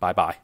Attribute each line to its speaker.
Speaker 1: Bye bye.